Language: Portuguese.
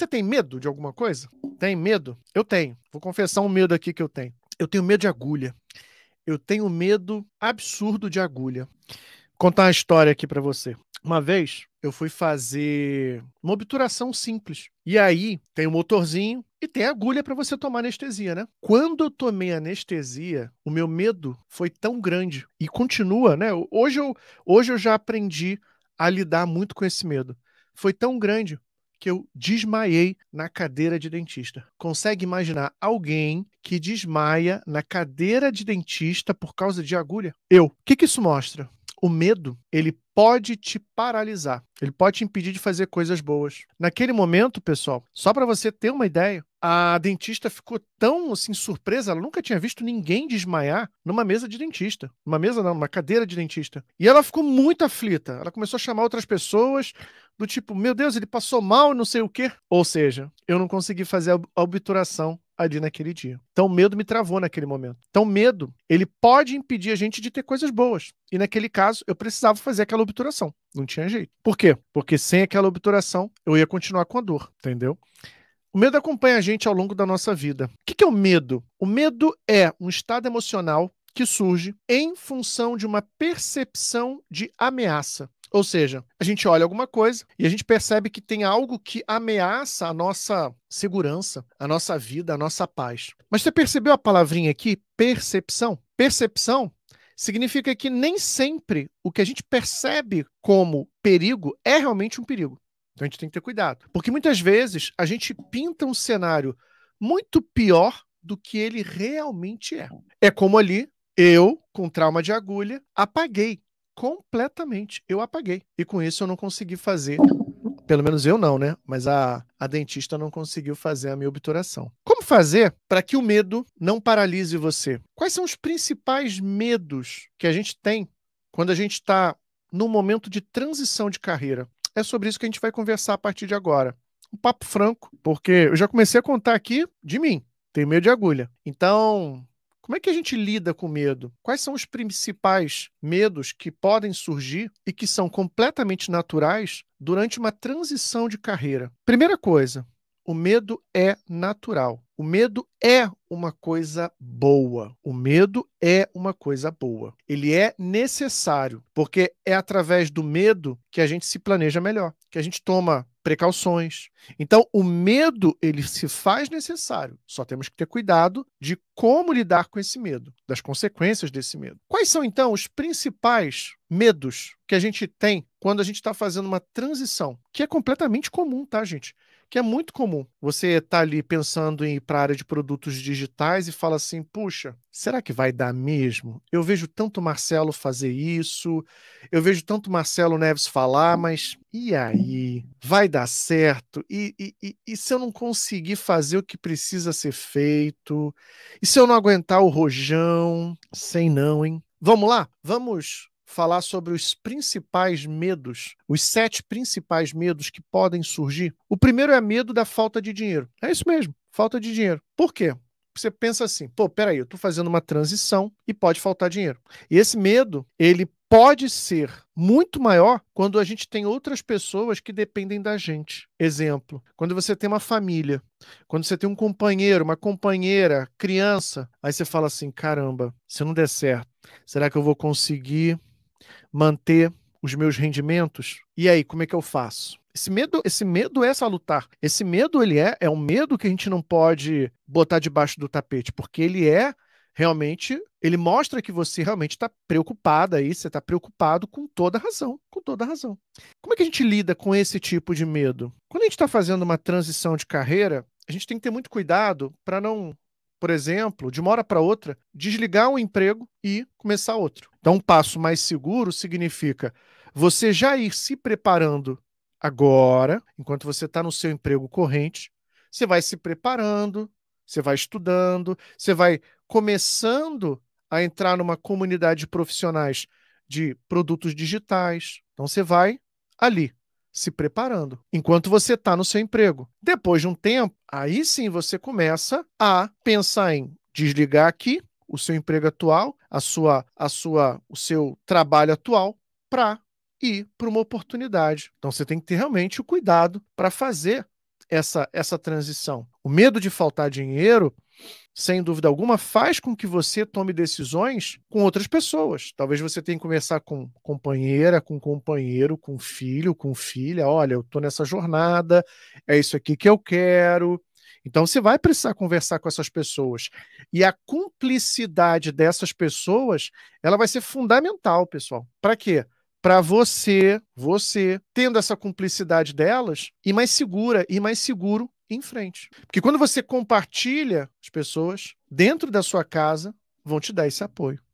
Você tem medo de alguma coisa? Tem medo? Eu tenho. Vou confessar um medo aqui que eu tenho. Eu tenho medo de agulha. Eu tenho medo absurdo de agulha. Vou contar uma história aqui para você. Uma vez eu fui fazer uma obturação simples. E aí tem o um motorzinho e tem agulha para você tomar anestesia, né? Quando eu tomei anestesia, o meu medo foi tão grande e continua, né? Hoje eu, hoje eu já aprendi a lidar muito com esse medo. Foi tão grande que eu desmaiei na cadeira de dentista. Consegue imaginar alguém que desmaia na cadeira de dentista por causa de agulha? Eu. O que, que isso mostra? O medo, ele pode te paralisar. Ele pode te impedir de fazer coisas boas. Naquele momento, pessoal, só para você ter uma ideia, a dentista ficou tão assim surpresa, ela nunca tinha visto ninguém desmaiar numa mesa de dentista. numa mesa não, numa cadeira de dentista. E ela ficou muito aflita. Ela começou a chamar outras pessoas, do tipo, meu Deus, ele passou mal, não sei o quê. Ou seja, eu não consegui fazer a obturação ali naquele dia. Então o medo me travou naquele momento. Então o medo, ele pode impedir a gente de ter coisas boas. E naquele caso, eu precisava fazer aquela obturação. Não tinha jeito. Por quê? Porque sem aquela obturação, eu ia continuar com a dor, entendeu? O medo acompanha a gente ao longo da nossa vida. O que é o medo? O medo é um estado emocional que surge em função de uma percepção de ameaça. Ou seja, a gente olha alguma coisa e a gente percebe que tem algo que ameaça a nossa segurança, a nossa vida, a nossa paz. Mas você percebeu a palavrinha aqui, percepção? Percepção significa que nem sempre o que a gente percebe como perigo é realmente um perigo. Então a gente tem que ter cuidado. Porque muitas vezes a gente pinta um cenário muito pior do que ele realmente é. É como ali, eu, com trauma de agulha, apaguei completamente. Eu apaguei. E com isso eu não consegui fazer. Pelo menos eu não, né? Mas a, a dentista não conseguiu fazer a minha obturação. Como fazer para que o medo não paralise você? Quais são os principais medos que a gente tem quando a gente está num momento de transição de carreira? É sobre isso que a gente vai conversar a partir de agora. Um papo franco, porque eu já comecei a contar aqui de mim. Tenho medo de agulha. Então, como é que a gente lida com medo? Quais são os principais medos que podem surgir e que são completamente naturais durante uma transição de carreira? Primeira coisa, o medo é natural. O medo é uma coisa boa. O medo é uma coisa boa. Ele é necessário, porque é através do medo que a gente se planeja melhor, que a gente toma precauções. Então, o medo ele se faz necessário. Só temos que ter cuidado de como lidar com esse medo, das consequências desse medo. Quais são então os principais medos que a gente tem quando a gente está fazendo uma transição, que é completamente comum, tá, gente? Que é muito comum. Você está ali pensando em para a área de produtos digitais e fala assim: puxa, será que vai dar mesmo? Eu vejo tanto Marcelo fazer isso, eu vejo tanto Marcelo Neves falar, mas e aí? Vai dar certo? E, e, e, e se eu não conseguir fazer o que precisa ser feito? E se eu não aguentar o rojão? Sei não, hein? Vamos lá? Vamos falar sobre os principais medos, os sete principais medos que podem surgir. O primeiro é medo da falta de dinheiro. É isso mesmo, falta de dinheiro. Por quê? Você pensa assim, pô, peraí, eu estou fazendo uma transição e pode faltar dinheiro. E esse medo, ele pode ser muito maior quando a gente tem outras pessoas que dependem da gente. Exemplo, quando você tem uma família, quando você tem um companheiro, uma companheira, criança, aí você fala assim, caramba, se não der certo, será que eu vou conseguir manter os meus rendimentos. E aí, como é que eu faço? Esse medo, esse medo é salutar. Esse medo ele é é um medo que a gente não pode botar debaixo do tapete, porque ele é realmente, ele mostra que você realmente está preocupada aí, você está preocupado com toda razão, com toda razão. Como é que a gente lida com esse tipo de medo? Quando a gente está fazendo uma transição de carreira, a gente tem que ter muito cuidado para não por exemplo, de uma hora para outra, desligar um emprego e começar outro. Então, um passo mais seguro significa você já ir se preparando agora, enquanto você está no seu emprego corrente, você vai se preparando, você vai estudando, você vai começando a entrar numa comunidade de profissionais de produtos digitais. Então, você vai ali, se preparando, enquanto você está no seu emprego. Depois de um tempo, aí sim você começa a pensar em desligar aqui o seu emprego atual, a sua, a sua, o seu trabalho atual, para ir para uma oportunidade. Então você tem que ter realmente o cuidado para fazer essa, essa transição. O medo de faltar dinheiro, sem dúvida alguma, faz com que você tome decisões com outras pessoas. Talvez você tenha que conversar com companheira, com companheiro, com filho, com filha. Olha, eu estou nessa jornada, é isso aqui que eu quero. Então você vai precisar conversar com essas pessoas. E a cumplicidade dessas pessoas, ela vai ser fundamental, pessoal. Para quê? Para você, você tendo essa cumplicidade delas, e mais segura e mais seguro em frente. Porque quando você compartilha, as pessoas dentro da sua casa vão te dar esse apoio.